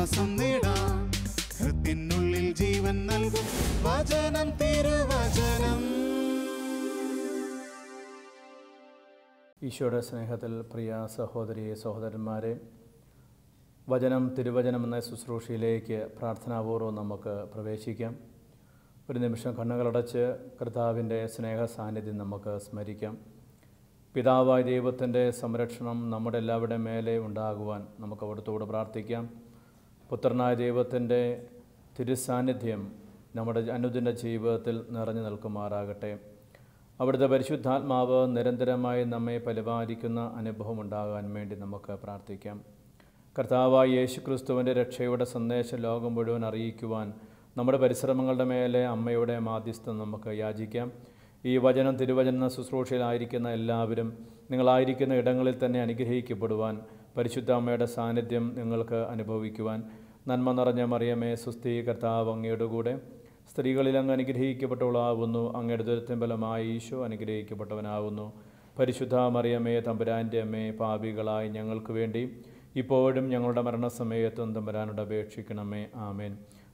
ശ്വാസം നേടാം ജീവൻ നൽകും വചനം തിരുവചനം ഈശോയുടെ സ്നേഹത്തിൽ പ്രിയ സഹോദരി സഹോദരന്മാരെ വചനം തിരുവചനം എന്ന ശുശ്രൂഷയിലേക്ക് പ്രാർത്ഥനാപൂർവ്വം നമുക്ക് പ്രവേശിക്കാം ഒരു നിമിഷം കണ്ണുകളടച്ച് കർത്താവിൻ്റെ സ്നേഹ സാന്നിധ്യം നമുക്ക് സ്മരിക്കാം പിതാവായ ദൈവത്തിൻ്റെ സംരക്ഷണം നമ്മുടെ എല്ലാവരുടെ മേലെ ഉണ്ടാകുവാൻ നമുക്ക് അവിടുത്തോട് പ്രാർത്ഥിക്കാം പുത്രനായ ദൈവത്തിൻ്റെ തിരുസാന്നിധ്യം നമ്മുടെ അനുദിന ജീവിതത്തിൽ നിറഞ്ഞു നിൽക്കുമാറാകട്ടെ അവിടുത്തെ പരിശുദ്ധാത്മാവ് നിരന്തരമായി നമ്മെ പരിപാലിക്കുന്ന അനുഭവം ഉണ്ടാകാൻ വേണ്ടി നമുക്ക് പ്രാർത്ഥിക്കാം കർത്താവായ യേശു ക്രിസ്തുവിൻ്റെ രക്ഷയുടെ സന്ദേശം ലോകം മുഴുവൻ അറിയിക്കുവാൻ നമ്മുടെ പരിശ്രമങ്ങളുടെ മേലെ അമ്മയുടെ മാധ്യസ്ഥം നമുക്ക് യാചിക്കാം ഈ വചനം തിരുവചന ശുശ്രൂഷയിലായിരിക്കുന്ന എല്ലാവരും നിങ്ങളായിരിക്കുന്ന ഇടങ്ങളിൽ തന്നെ അനുഗ്രഹിക്കപ്പെടുവാൻ പരിശുദ്ധ അമ്മയുടെ സാന്നിധ്യം നിങ്ങൾക്ക് അനുഭവിക്കുവാൻ നന്മ നിറഞ്ഞ മറിയമേ സുസ്ഥി കർത്താവ് അങ്ങയുടെ കൂടെ സ്ത്രീകളിൽ അങ്ങ് അനുഗ്രഹിക്കപ്പെട്ടവളാവുന്നു അങ്ങയുടെ ദുരിതം ഫലമായി ഈശോ അനുഗ്രഹിക്കപ്പെട്ടവനാവുന്നു പരിശുദ്ധ മറിയമ്മേ തമ്പുരാൻ്റെ അമ്മേ പാപികളായി ഞങ്ങൾക്ക് വേണ്ടി ഇപ്പോഴും ഞങ്ങളുടെ മരണസമയത്തും തമ്പുരാനോട് അപേക്ഷിക്കണമേ ആമേൻ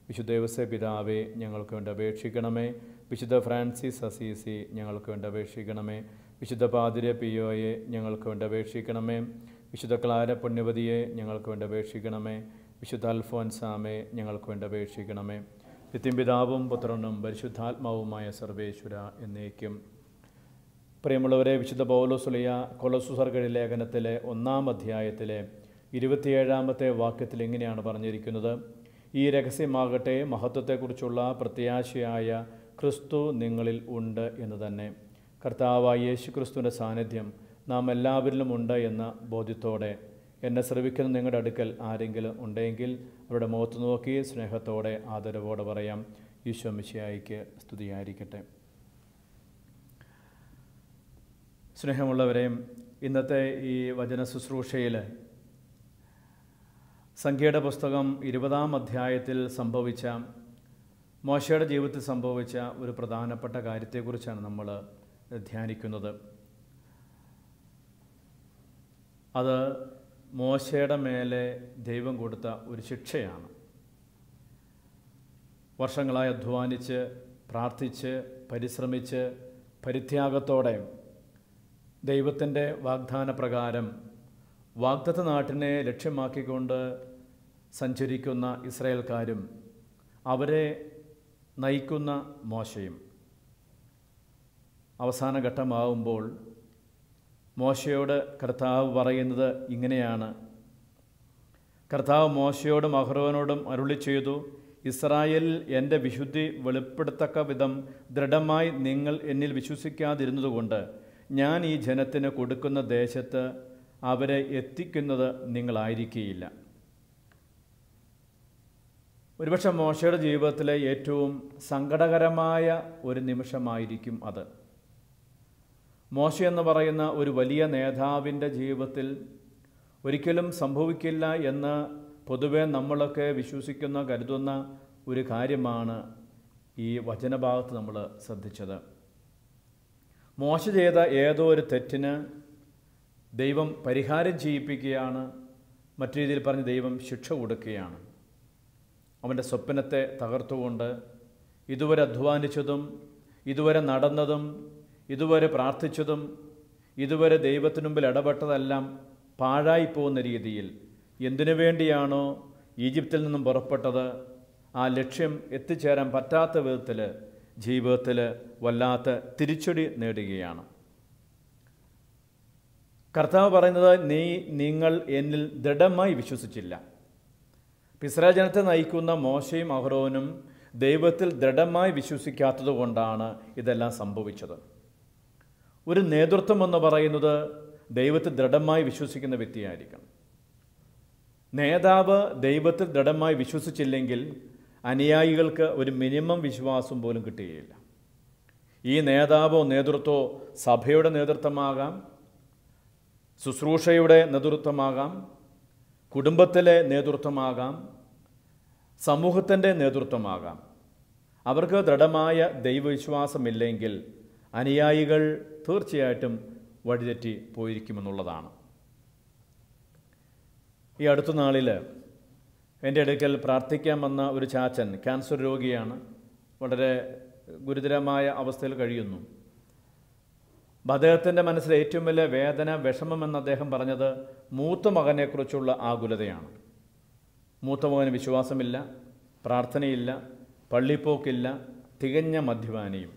വിശുദ്ധ പിതാവേ ഞങ്ങൾക്ക് വേണ്ടി അപേക്ഷിക്കണമേ വിശുദ്ധ ഫ്രാൻസിസ് അസീസി ഞങ്ങൾക്ക് വേണ്ടി അപേക്ഷിക്കണമേ വിശുദ്ധ പാതിര പിയോയെ ഞങ്ങൾക്ക് വേണ്ടി അപേക്ഷിക്കണമേ വിശുദ്ധ ക്ലാര പുണ്യവതിയെ ഞങ്ങൾക്ക് വേണ്ടി അപേക്ഷിക്കണമേ വിശുദ്ധ അൽഫോൻസാമെ ഞങ്ങൾക്ക് വേണ്ടി അപേക്ഷിക്കണമേ നിത്യപിതാവും പുത്രനും പരിശുദ്ധാത്മാവുമായ സർവേശ്വര എന്നേക്കും പ്രിയമുള്ളവരെ വിശുദ്ധ പൗലോസുലിയ കൊലസുസർഗഴി ലേഖനത്തിലെ ഒന്നാം അധ്യായത്തിലെ ഇരുപത്തിയേഴാമത്തെ വാക്യത്തിൽ ഇങ്ങനെയാണ് പറഞ്ഞിരിക്കുന്നത് ഈ രഹസ്യമാകട്ടെ മഹത്വത്തെക്കുറിച്ചുള്ള പ്രത്യാശയായ ക്രിസ്തു നിങ്ങളിൽ ഉണ്ട് എന്ന് തന്നെ കർത്താവായ യേശു ക്രിസ്തുവിൻ്റെ സാന്നിധ്യം നാം എല്ലാവരിലും ഉണ്ട് എന്ന ബോധ്യത്തോടെ എന്നെ ശ്രമിക്കുന്ന നിങ്ങളുടെ അടുക്കൽ ആരെങ്കിലും ഉണ്ടെങ്കിൽ അവരുടെ മുഖത്ത് നോക്കി സ്നേഹത്തോടെ ആദരവോടെ പറയാം ഈശോ മിശിയായിക്ക് സ്തുതിയായിരിക്കട്ടെ സ്നേഹമുള്ളവരെ ഇന്നത്തെ ഈ വചന ശുശ്രൂഷയിൽ സംഖ്യയുടെ പുസ്തകം ഇരുപതാം അധ്യായത്തിൽ സംഭവിച്ച മോശയുടെ ജീവിതത്തിൽ സംഭവിച്ച ഒരു പ്രധാനപ്പെട്ട കാര്യത്തെക്കുറിച്ചാണ് നമ്മൾ ധ്യാനിക്കുന്നത് അത് മോശയുടെ മേലെ ദൈവം കൊടുത്ത ഒരു ശിക്ഷയാണ് വർഷങ്ങളായി അധ്വാനിച്ച് പ്രാർത്ഥിച്ച് പരിശ്രമിച്ച് പരിത്യാഗത്തോടെ ദൈവത്തിൻ്റെ വാഗ്ദാന പ്രകാരം വാഗ്ദത്ത നാട്ടിനെ ലക്ഷ്യമാക്കിക്കൊണ്ട് സഞ്ചരിക്കുന്ന ഇസ്രയേൽക്കാരും അവരെ നയിക്കുന്ന മോശയും അവസാന ഘട്ടമാവുമ്പോൾ മോശയോട് കർത്താവ് പറയുന്നത് ഇങ്ങനെയാണ് കർത്താവ് മോശയോടും അഹ്റോവനോടും അരുളി ചെയ്തു ഇസ്രായേലിൽ എൻ്റെ വിശുദ്ധി വെളിപ്പെടുത്തക്ക വിധം ദൃഢമായി നിങ്ങൾ എന്നിൽ വിശ്വസിക്കാതിരുന്നതുകൊണ്ട് ഞാൻ ഈ ജനത്തിന് കൊടുക്കുന്ന ദേശത്ത് അവരെ എത്തിക്കുന്നത് നിങ്ങളായിരിക്കുകയില്ല ഒരുപക്ഷെ മോശയുടെ ജീവിതത്തിലെ ഏറ്റവും സങ്കടകരമായ ഒരു നിമിഷമായിരിക്കും അത് മോശ എന്ന് പറയുന്ന ഒരു വലിയ നേതാവിൻ്റെ ജീവിതത്തിൽ ഒരിക്കലും സംഭവിക്കില്ല എന്ന് പൊതുവെ നമ്മളൊക്കെ വിശ്വസിക്കുന്ന കരുതുന്ന ഒരു കാര്യമാണ് ഈ വചനഭാഗത്ത് നമ്മൾ ശ്രദ്ധിച്ചത് മോശ ചെയ്ത ഏതോ ഒരു തെറ്റിന് ദൈവം പരിഹാരം ചെയ്യിപ്പിക്കുകയാണ് മറ്റു രീതിയിൽ പറഞ്ഞ് ദൈവം ശിക്ഷ കൊടുക്കുകയാണ് അവൻ്റെ സ്വപ്നത്തെ തകർത്തുകൊണ്ട് ഇതുവരെ അധ്വാനിച്ചതും ഇതുവരെ നടന്നതും ഇതുവരെ പ്രാർത്ഥിച്ചതും ഇതുവരെ ദൈവത്തിനു മുമ്പിൽ ഇടപെട്ടതെല്ലാം പാഴായിപ്പോകുന്ന രീതിയിൽ എന്തിനു വേണ്ടിയാണോ ഈജിപ്തിൽ നിന്നും പുറപ്പെട്ടത് ആ ലക്ഷ്യം എത്തിച്ചേരാൻ പറ്റാത്ത വിധത്തിൽ ജീവിതത്തിൽ വല്ലാത്ത തിരിച്ചടി നേടുകയാണ് കർത്താവ് പറയുന്നത് നീ നിങ്ങൾ എന്നിൽ ദൃഢമായി വിശ്വസിച്ചില്ല പിസ്രാജനത്തെ നയിക്കുന്ന മോശയും അഹ്റോനും ദൈവത്തിൽ ദൃഢമായി വിശ്വസിക്കാത്തതുകൊണ്ടാണ് ഇതെല്ലാം സംഭവിച്ചത് ഒരു നേതൃത്വം എന്ന് പറയുന്നത് ദൈവത്തിൽ ദൃഢമായി വിശ്വസിക്കുന്ന വ്യക്തിയായിരിക്കണം നേതാവ് ദൈവത്തിൽ ദൃഢമായി വിശ്വസിച്ചില്ലെങ്കിൽ അനുയായികൾക്ക് ഒരു മിനിമം വിശ്വാസം പോലും കിട്ടുകയില്ല ഈ നേതാവോ നേതൃത്വമോ സഭയുടെ നേതൃത്വമാകാം ശുശ്രൂഷയുടെ നേതൃത്വമാകാം കുടുംബത്തിലെ നേതൃത്വമാകാം സമൂഹത്തിൻ്റെ നേതൃത്വമാകാം അവർക്ക് ദൃഢമായ ദൈവവിശ്വാസമില്ലെങ്കിൽ അനുയായികൾ തീർച്ചയായിട്ടും വഴിതെറ്റി പോയിരിക്കുമെന്നുള്ളതാണ് ഈ അടുത്ത നാളിൽ എൻ്റെ അടുക്കൽ പ്രാർത്ഥിക്കാൻ വന്ന ഒരു ചാച്ചൻ ക്യാൻസർ രോഗിയാണ് വളരെ ഗുരുതരമായ അവസ്ഥയിൽ കഴിയുന്നു അദ്ദേഹത്തിൻ്റെ മനസ്സിലെ ഏറ്റവും വലിയ വേദന വിഷമമെന്ന് അദ്ദേഹം പറഞ്ഞത് മൂത്ത മകനെക്കുറിച്ചുള്ള ആകുലതയാണ് മൂത്ത മകന് വിശ്വാസമില്ല പ്രാർത്ഥനയില്ല പള്ളിപ്പോക്കില്ല തികഞ്ഞ മദ്യപാനിയും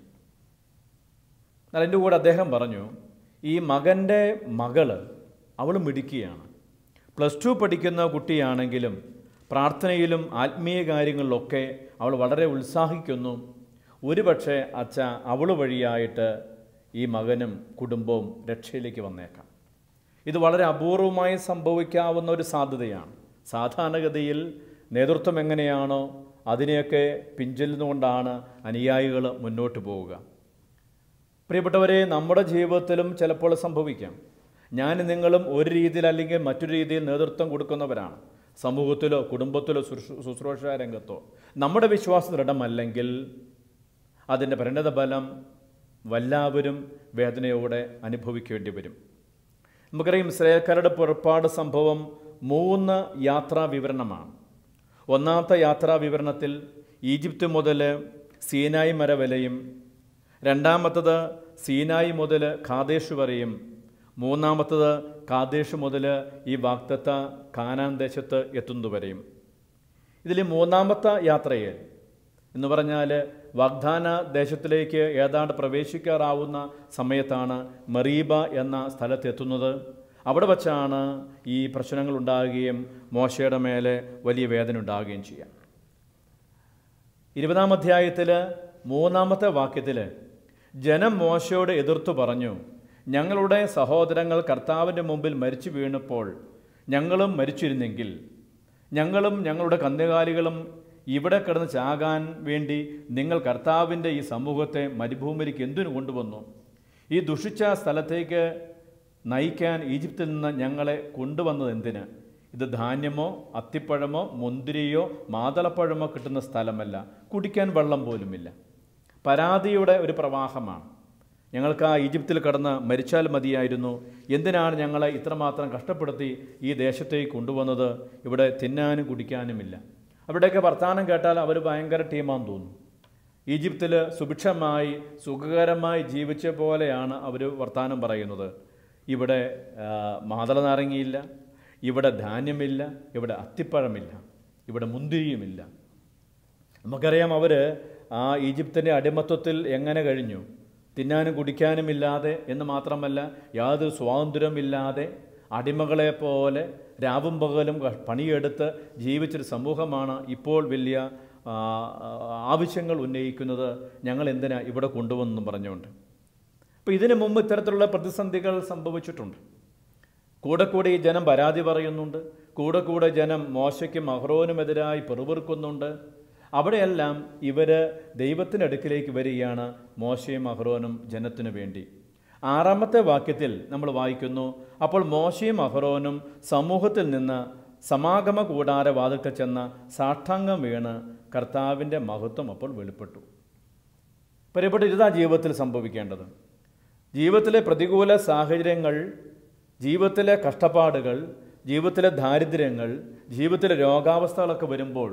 എന്നാൽ എൻ്റെ കൂടെ അദ്ദേഹം പറഞ്ഞു ഈ മകൻ്റെ മകള് അവൾ മിടുക്കിയാണ് പ്ലസ് ടു പഠിക്കുന്ന കുട്ടിയാണെങ്കിലും പ്രാർത്ഥനയിലും ആത്മീയ കാര്യങ്ങളിലൊക്കെ അവൾ വളരെ ഉത്സാഹിക്കുന്നു ഒരുപക്ഷെ അച്ഛ അവൾ വഴിയായിട്ട് ഈ മകനും കുടുംബവും രക്ഷയിലേക്ക് വന്നേക്കാം ഇത് വളരെ അപൂർവമായി സംഭവിക്കാവുന്ന ഒരു സാധ്യതയാണ് സാധാരണഗതിയിൽ നേതൃത്വം എങ്ങനെയാണോ അതിനെയൊക്കെ പിഞ്ചെല്ലുന്നുകൊണ്ടാണ് അനുയായികൾ മുന്നോട്ട് പോവുക പ്രിയപ്പെട്ടവരെ നമ്മുടെ ജീവിതത്തിലും ചിലപ്പോൾ സംഭവിക്കാം ഞാൻ നിങ്ങളും ഒരു രീതിയിൽ അല്ലെങ്കിൽ മറ്റൊരു രീതിയിൽ നേതൃത്വം കൊടുക്കുന്നവരാണ് സമൂഹത്തിലോ കുടുംബത്തിലോ ശുശ്രൂഷ രംഗത്തോ നമ്മുടെ വിശ്വാസ ദൃഢമല്ലെങ്കിൽ അതിൻ്റെ ഫലം വല്ലാവരും വേദനയോടെ അനുഭവിക്കേണ്ടി വരും നമുക്കറിയാം ഇസ്രയേൽക്കാരുടെ പുറപ്പാട് സംഭവം മൂന്ന് യാത്രാ വിവരണമാണ് ഒന്നാമത്തെ യാത്രാ വിവരണത്തിൽ ഈജിപ്ത് മുതൽ സീനായി മരവലയും രണ്ടാമത്തത് സീനായി മുതൽ കാതേഷ് വരെയും മൂന്നാമത്തത് കാതേഷ് മുതൽ ഈ വാക്തത്ത കാനാൻ ദേശത്ത് എത്തുന്നതുവരെയും ഇതിൽ മൂന്നാമത്തെ യാത്രയെ എന്ന് പറഞ്ഞാൽ വാഗ്ദാന ദേശത്തിലേക്ക് ഏതാണ്ട് പ്രവേശിക്കാറാവുന്ന സമയത്താണ് മറീബ എന്ന സ്ഥലത്തെത്തുന്നത് അവിടെ വച്ചാണ് ഈ പ്രശ്നങ്ങൾ ഉണ്ടാകുകയും മോശയുടെ മേലെ വലിയ വേദന ഉണ്ടാകുകയും ചെയ്യാം ഇരുപതാം അധ്യായത്തിൽ മൂന്നാമത്തെ വാക്യത്തിൽ ജനം മോശയോട് എതിർത്തു പറഞ്ഞു ഞങ്ങളുടെ സഹോദരങ്ങൾ കർത്താവിൻ്റെ മുമ്പിൽ മരിച്ചു വീണപ്പോൾ ഞങ്ങളും മരിച്ചിരുന്നെങ്കിൽ ഞങ്ങളും ഞങ്ങളുടെ കന്നുകാലികളും ഇവിടെ കിടന്ന് ചാകാൻ വേണ്ടി നിങ്ങൾ കർത്താവിൻ്റെ ഈ സമൂഹത്തെ മരുഭൂമിയിലേക്ക് എന്തിനു കൊണ്ടുവന്നു ഈ ദുഷിച്ച സ്ഥലത്തേക്ക് നയിക്കാൻ ഈജിപ്തിൽ നിന്ന് ഞങ്ങളെ കൊണ്ടുവന്നത് എന്തിന് ഇത് ധാന്യമോ അത്തിപ്പഴമോ മുന്തിരിയോ മാതളപ്പഴമോ കിട്ടുന്ന സ്ഥലമല്ല കുടിക്കാൻ വെള്ളം പോലുമില്ല പരാതിയുടെ ഒരു പ്രവാഹമാണ് ഞങ്ങൾക്ക് ആ ഈജിപ്തിൽ കടന്ന് മരിച്ചാൽ മതിയായിരുന്നു എന്തിനാണ് ഞങ്ങളെ ഇത്രമാത്രം കഷ്ടപ്പെടുത്തി ഈ ദേശത്തേക്ക് കൊണ്ടുവന്നത് ഇവിടെ തിന്നാനും കുടിക്കാനുമില്ല അവിടെയൊക്കെ വർത്തമാനം കേട്ടാൽ അവർ ഭയങ്കര ടീമാന്ന് തോന്നും ഈജിപ്തിൽ സുഭിക്ഷമായി സുഖകരമായി ജീവിച്ച പോലെയാണ് അവർ വർത്തമാനം പറയുന്നത് ഇവിടെ മാതള നാരങ്ങിയില്ല ഇവിടെ ധാന്യമില്ല ഇവിടെ അത്തിപ്പഴമില്ല ഇവിടെ മുന്തിരിയുമില്ല നമുക്കറിയാം അവർ ആ ഈജിപ്തിൻ്റെ അടിമത്വത്തിൽ എങ്ങനെ കഴിഞ്ഞു തിന്നാനും ഇല്ലാതെ എന്ന് മാത്രമല്ല യാതൊരു സ്വാതന്ത്ര്യമില്ലാതെ അടിമകളെ പോലെ രാവും പകലും പണിയെടുത്ത് ജീവിച്ചൊരു സമൂഹമാണ് ഇപ്പോൾ വലിയ ആവശ്യങ്ങൾ ഉന്നയിക്കുന്നത് ഞങ്ങൾ എന്തിനാ ഇവിടെ കൊണ്ടുവന്നെന്നും പറഞ്ഞുകൊണ്ട് അപ്പോൾ ഇതിനു മുമ്പ് ഇത്തരത്തിലുള്ള പ്രതിസന്ധികൾ സംഭവിച്ചിട്ടുണ്ട് കൂടെ കൂടെ ഈ ജനം പരാതി പറയുന്നുണ്ട് കൂടെ കൂടെ ജനം മോശയ്ക്കും അഹ്റോനുമെതിരായി പെറുപെറുക്കുന്നുണ്ട് അവിടെയെല്ലാം ഇവർ ദൈവത്തിൻ്റെ അടുക്കിലേക്ക് വരികയാണ് മോശയും അഹ്റോനും ജനത്തിനു വേണ്ടി ആറാമത്തെ വാക്യത്തിൽ നമ്മൾ വായിക്കുന്നു അപ്പോൾ മോശയും അഹ്റോനും സമൂഹത്തിൽ നിന്ന് സമാഗമ കൂടാര ചെന്ന സാഷ്ടാംഗം വീണ് കർത്താവിൻ്റെ മഹത്വം അപ്പോൾ വെളിപ്പെട്ടു പരിപാടി ഇതാ ജീവിതത്തിൽ സംഭവിക്കേണ്ടത് ജീവിതത്തിലെ പ്രതികൂല സാഹചര്യങ്ങൾ ജീവിതത്തിലെ കഷ്ടപ്പാടുകൾ ജീവിതത്തിലെ ദാരിദ്ര്യങ്ങൾ ജീവിതത്തിലെ രോഗാവസ്ഥകളൊക്കെ വരുമ്പോൾ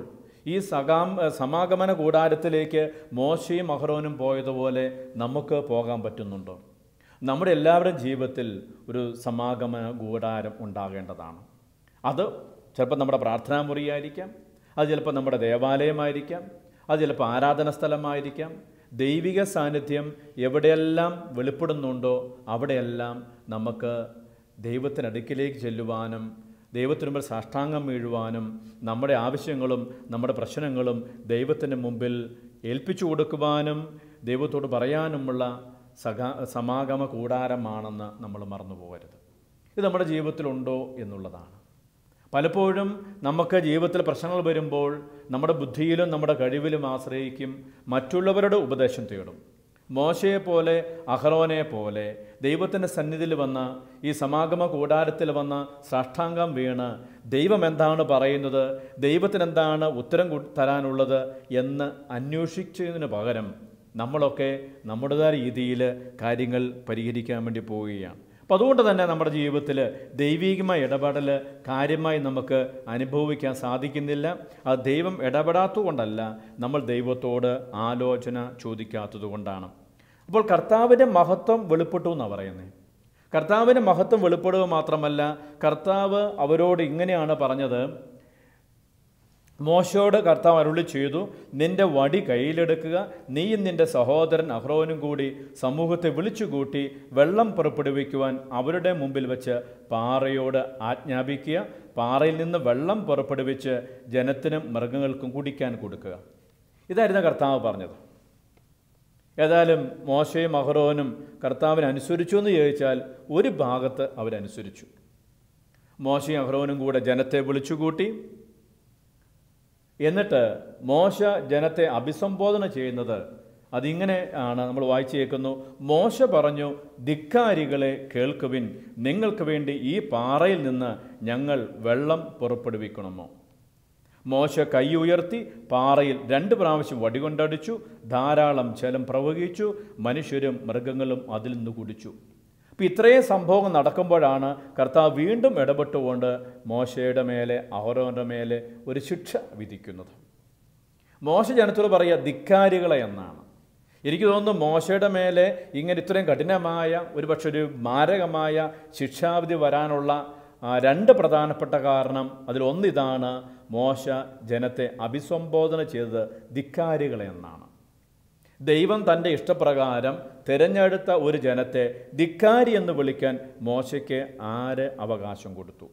ഈ സകാം സമാഗമന കൂടാരത്തിലേക്ക് മോശയും അഹ്റോനും പോയതുപോലെ നമുക്ക് പോകാൻ പറ്റുന്നുണ്ടോ നമ്മുടെ എല്ലാവരുടെയും ജീവിതത്തിൽ ഒരു സമാഗമന കൂടാരം ഉണ്ടാകേണ്ടതാണ് അത് ചിലപ്പോൾ നമ്മുടെ പ്രാർത്ഥനാ മുറിയായിരിക്കാം അത് ചിലപ്പോൾ നമ്മുടെ ദേവാലയമായിരിക്കാം അത് ചിലപ്പോൾ ആരാധന സ്ഥലമായിരിക്കാം ദൈവിക സാന്നിധ്യം എവിടെയെല്ലാം വെളിപ്പെടുന്നുണ്ടോ അവിടെയെല്ലാം നമുക്ക് ദൈവത്തിനടുക്കിലേക്ക് ചെല്ലുവാനും ദൈവത്തിന് മുമ്പിൽ സാഷ്ടാംഗം വീഴുവാനും നമ്മുടെ ആവശ്യങ്ങളും നമ്മുടെ പ്രശ്നങ്ങളും ദൈവത്തിന് മുമ്പിൽ ഏൽപ്പിച്ചു കൊടുക്കുവാനും ദൈവത്തോട് പറയാനുമുള്ള സകാ സമാഗമ കൂടാരമാണെന്ന് നമ്മൾ മറന്നു പോകരുത് ഇത് നമ്മുടെ ജീവിതത്തിലുണ്ടോ എന്നുള്ളതാണ് പലപ്പോഴും നമുക്ക് ജീവിതത്തിൽ പ്രശ്നങ്ങൾ വരുമ്പോൾ നമ്മുടെ ബുദ്ധിയിലും നമ്മുടെ കഴിവിലും ആശ്രയിക്കും മറ്റുള്ളവരുടെ ഉപദേശം തേടും മോശയെപ്പോലെ പോലെ അഹ്റോനെ പോലെ ദൈവത്തിൻ്റെ സന്നിധിയിൽ വന്ന ഈ സമാഗമ കൂടാരത്തിൽ വന്ന സാഷ്ടാംഗം വീണ് ദൈവം എന്താണ് പറയുന്നത് ദൈവത്തിന് എന്താണ് ഉത്തരം തരാനുള്ളത് എന്ന് അന്വേഷിച്ചതിന് പകരം നമ്മളൊക്കെ നമ്മുടേതായ രീതിയിൽ കാര്യങ്ങൾ പരിഹരിക്കാൻ വേണ്ടി പോവുകയാണ് അപ്പം അതുകൊണ്ട് തന്നെ നമ്മുടെ ജീവിതത്തിൽ ദൈവികമായ ഇടപെടൽ കാര്യമായി നമുക്ക് അനുഭവിക്കാൻ സാധിക്കുന്നില്ല അത് ദൈവം ഇടപെടാത്തതുകൊണ്ടല്ല നമ്മൾ ദൈവത്തോട് ആലോചന ചോദിക്കാത്തതുകൊണ്ടാണ് അപ്പോൾ കർത്താവിൻ്റെ മഹത്വം വെളിപ്പെട്ടു എന്നാണ് പറയുന്നത് കർത്താവിൻ്റെ മഹത്വം വെളിപ്പെടുക മാത്രമല്ല കർത്താവ് അവരോട് ഇങ്ങനെയാണ് പറഞ്ഞത് മോശയോട് കർത്താവ് അരുളി ചെയ്തു നിന്റെ വടി കയ്യിലെടുക്കുക നീയും നിന്റെ സഹോദരൻ അഹ്റോനും കൂടി സമൂഹത്തെ വിളിച്ചുകൂട്ടി വെള്ളം പുറപ്പെടുവിക്കുവാൻ അവരുടെ മുമ്പിൽ വെച്ച് പാറയോട് ആജ്ഞാപിക്കുക പാറയിൽ നിന്ന് വെള്ളം പുറപ്പെടുവിച്ച് ജനത്തിനും മൃഗങ്ങൾക്കും കുടിക്കാൻ കൊടുക്കുക ഇതായിരുന്നു കർത്താവ് പറഞ്ഞത് ഏതായാലും മോശയും അഹ്റോനും കർത്താവിനെ അനുസരിച്ചു എന്ന് ചോദിച്ചാൽ ഒരു ഭാഗത്ത് അവരനുസരിച്ചു മോശയും അഹ്റോനും കൂടെ ജനത്തെ വിളിച്ചുകൂട്ടി എന്നിട്ട് മോശ ജനത്തെ അഭിസംബോധന ചെയ്യുന്നത് അതിങ്ങനെ ആണ് നമ്മൾ വായിച്ചേക്കുന്നു മോശ പറഞ്ഞു ധിക്കാരികളെ കേൾക്കുവിൻ നിങ്ങൾക്ക് വേണ്ടി ഈ പാറയിൽ നിന്ന് ഞങ്ങൾ വെള്ളം പുറപ്പെടുവിക്കണമോ മോശ കൈ ഉയർത്തി പാറയിൽ രണ്ട് പ്രാവശ്യം വടികൊണ്ടടിച്ചു ധാരാളം ജലം പ്രവഹിച്ചു മനുഷ്യരും മൃഗങ്ങളും അതിൽ നിന്ന് കുടിച്ചു ഇപ്പം ഇത്രയും സംഭവം നടക്കുമ്പോഴാണ് കർത്താവ് വീണ്ടും ഇടപെട്ടുകൊണ്ട് മോശയുടെ മേലെ അഹോരോൻ്റെ മേലെ ഒരു ശിക്ഷ വിധിക്കുന്നത് മോശ ജനത്തോട് പറയുക ധിക്കാരികളെ എന്നാണ് എനിക്ക് തോന്നുന്നു മോശയുടെ മേലെ ഇങ്ങനെ ഇത്രയും കഠിനമായ ഒരു പക്ഷെ ഒരു മാരകമായ ശിക്ഷാവിധി വരാനുള്ള രണ്ട് പ്രധാനപ്പെട്ട കാരണം അതിലൊന്നിതാണ് മോശ ജനത്തെ അഭിസംബോധന ചെയ്തത് ധിക്കാരികളെ എന്നാണ് ദൈവം തൻ്റെ ഇഷ്ടപ്രകാരം തിരഞ്ഞെടുത്ത ഒരു ജനത്തെ ധിക്കാരി എന്ന് വിളിക്കാൻ മോശയ്ക്ക് ആര് അവകാശം കൊടുത്തു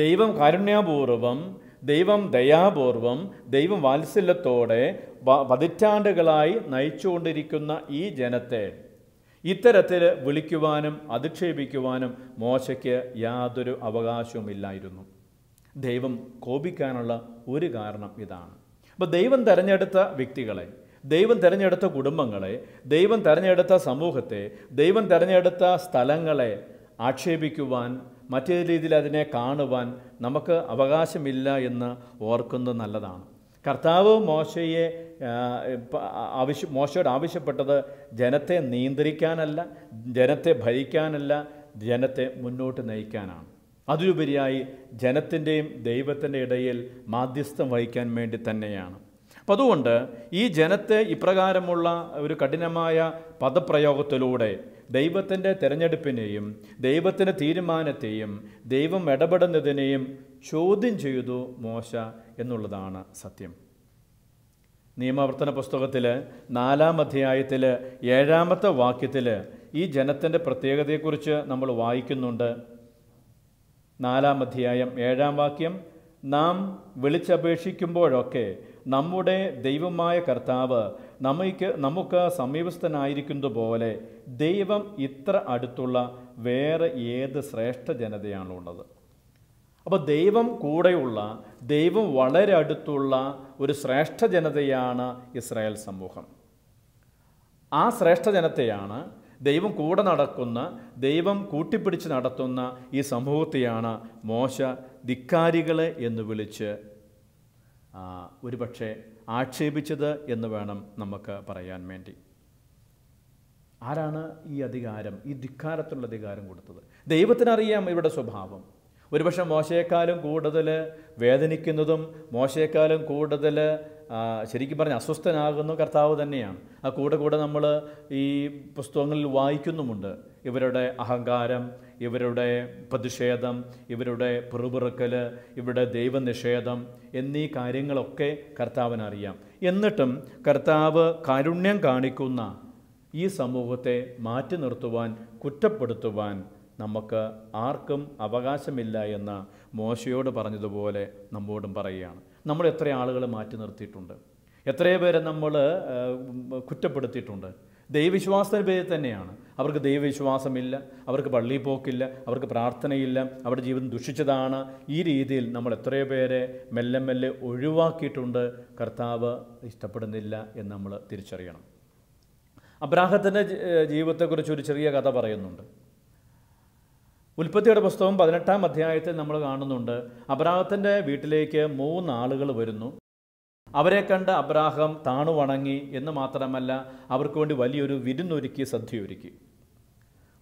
ദൈവം കാരുണ്യാപൂർവം ദൈവം ദയാപൂർവം ദൈവം വാത്സല്യത്തോടെ പതിറ്റാണ്ടുകളായി നയിച്ചുകൊണ്ടിരിക്കുന്ന ഈ ജനത്തെ ഇത്തരത്തിൽ വിളിക്കുവാനും അധിക്ഷേപിക്കുവാനും മോശയ്ക്ക് യാതൊരു അവകാശവുമില്ലായിരുന്നു ദൈവം കോപിക്കാനുള്ള ഒരു കാരണം ഇതാണ് അപ്പോൾ ദൈവം തിരഞ്ഞെടുത്ത വ്യക്തികളെ ദൈവം തിരഞ്ഞെടുത്ത കുടുംബങ്ങളെ ദൈവം തിരഞ്ഞെടുത്ത സമൂഹത്തെ ദൈവം തിരഞ്ഞെടുത്ത സ്ഥലങ്ങളെ ആക്ഷേപിക്കുവാൻ മറ്റേ രീതിയിൽ അതിനെ കാണുവാൻ നമുക്ക് അവകാശമില്ല എന്ന് ഓർക്കുന്നത് നല്ലതാണ് കർത്താവ് മോശയെ ആവശ്യ മോശയോട് ആവശ്യപ്പെട്ടത് ജനത്തെ നിയന്ത്രിക്കാനല്ല ജനത്തെ ഭരിക്കാനല്ല ജനത്തെ മുന്നോട്ട് നയിക്കാനാണ് അതിലുപരിയായി ജനത്തിൻ്റെയും ദൈവത്തിൻ്റെ ഇടയിൽ മാധ്യസ്ഥം വഹിക്കാൻ വേണ്ടി തന്നെയാണ് അപ്പം അതുകൊണ്ട് ഈ ജനത്തെ ഇപ്രകാരമുള്ള ഒരു കഠിനമായ പദപ്രയോഗത്തിലൂടെ ദൈവത്തിൻ്റെ തിരഞ്ഞെടുപ്പിനെയും ദൈവത്തിൻ്റെ തീരുമാനത്തെയും ദൈവം ഇടപെടുന്നതിനെയും ചോദ്യം ചെയ്തു മോശ എന്നുള്ളതാണ് സത്യം നിയമവർത്തന പുസ്തകത്തിൽ നാലാം അധ്യായത്തിൽ ഏഴാമത്തെ വാക്യത്തിൽ ഈ ജനത്തിൻ്റെ പ്രത്യേകതയെക്കുറിച്ച് നമ്മൾ വായിക്കുന്നുണ്ട് നാലാം അധ്യായം ഏഴാം വാക്യം നാം വിളിച്ചപേക്ഷിക്കുമ്പോഴൊക്കെ നമ്മുടെ ദൈവമായ കർത്താവ് നമുക്ക് നമുക്ക് സമീപസ്ഥനായിരിക്കുന്നതുപോലെ ദൈവം ഇത്ര അടുത്തുള്ള വേറെ ഏത് ശ്രേഷ്ഠ ജനതയാണുള്ളത് അപ്പോൾ ദൈവം കൂടെയുള്ള ദൈവം വളരെ അടുത്തുള്ള ഒരു ശ്രേഷ്ഠ ജനതയാണ് ഇസ്രായേൽ സമൂഹം ആ ശ്രേഷ്ഠ ജനത്തെയാണ് ദൈവം കൂടെ നടക്കുന്ന ദൈവം കൂട്ടിപ്പിടിച്ച് നടത്തുന്ന ഈ സമൂഹത്തെയാണ് മോശ ധിക്കാരികളെ എന്ന് വിളിച്ച് ഒരുപക്ഷെ ആക്ഷേപിച്ചത് എന്ന് വേണം നമുക്ക് പറയാൻ വേണ്ടി ആരാണ് ഈ അധികാരം ഈ ധിക്കാരത്തിലുള്ള അധികാരം കൊടുത്തത് ദൈവത്തിനറിയാം ഇവരുടെ സ്വഭാവം ഒരുപക്ഷെ മോശയെക്കാളും കൂടുതൽ വേദനിക്കുന്നതും മോശയെക്കാളും കൂടുതൽ ശരിക്കും പറഞ്ഞ അസ്വസ്ഥനാകുന്ന കർത്താവ് തന്നെയാണ് ആ കൂടെ കൂടെ നമ്മൾ ഈ പുസ്തകങ്ങളിൽ വായിക്കുന്നുമുണ്ട് ഇവരുടെ അഹങ്കാരം ഇവരുടെ പ്രതിഷേധം ഇവരുടെ പിറുപിറുക്കൽ ഇവരുടെ ദൈവനിഷേധം എന്നീ കാര്യങ്ങളൊക്കെ കർത്താവിനറിയാം എന്നിട്ടും കർത്താവ് കാരുണ്യം കാണിക്കുന്ന ഈ സമൂഹത്തെ മാറ്റി നിർത്തുവാൻ കുറ്റപ്പെടുത്തുവാൻ നമുക്ക് ആർക്കും അവകാശമില്ല എന്ന മോശയോട് പറഞ്ഞതുപോലെ നമ്മോടും പറയുകയാണ് നമ്മൾ എത്ര ആളുകൾ മാറ്റി നിർത്തിയിട്ടുണ്ട് എത്രയോ പേരെ നമ്മൾ കുറ്റപ്പെടുത്തിയിട്ടുണ്ട് ദൈവവിശ്വാസത്തിൻ്റെ പേരിൽ തന്നെയാണ് അവർക്ക് ദൈവവിശ്വാസമില്ല അവർക്ക് പള്ളിയിൽ പോക്കില്ല അവർക്ക് പ്രാർത്ഥനയില്ല അവരുടെ ജീവിതം ദുഷിച്ചതാണ് ഈ രീതിയിൽ നമ്മൾ എത്രയോ പേരെ മെല്ലെ മെല്ലെ ഒഴിവാക്കിയിട്ടുണ്ട് കർത്താവ് ഇഷ്ടപ്പെടുന്നില്ല എന്ന് നമ്മൾ തിരിച്ചറിയണം അബ്രാഹത്തിൻ്റെ ജീവിതത്തെക്കുറിച്ച് ഒരു ചെറിയ കഥ പറയുന്നുണ്ട് ഉൽപ്പത്തിയുടെ പുസ്തകം പതിനെട്ടാം അധ്യായത്തിൽ നമ്മൾ കാണുന്നുണ്ട് അബ്രാഹത്തിൻ്റെ വീട്ടിലേക്ക് മൂന്നാളുകൾ വരുന്നു അവരെ കണ്ട് അബ്രാഹം താണു വണങ്ങി എന്ന് മാത്രമല്ല അവർക്ക് വേണ്ടി വലിയൊരു വിരുന്നൊരുക്കി സദ്യയൊരുക്കി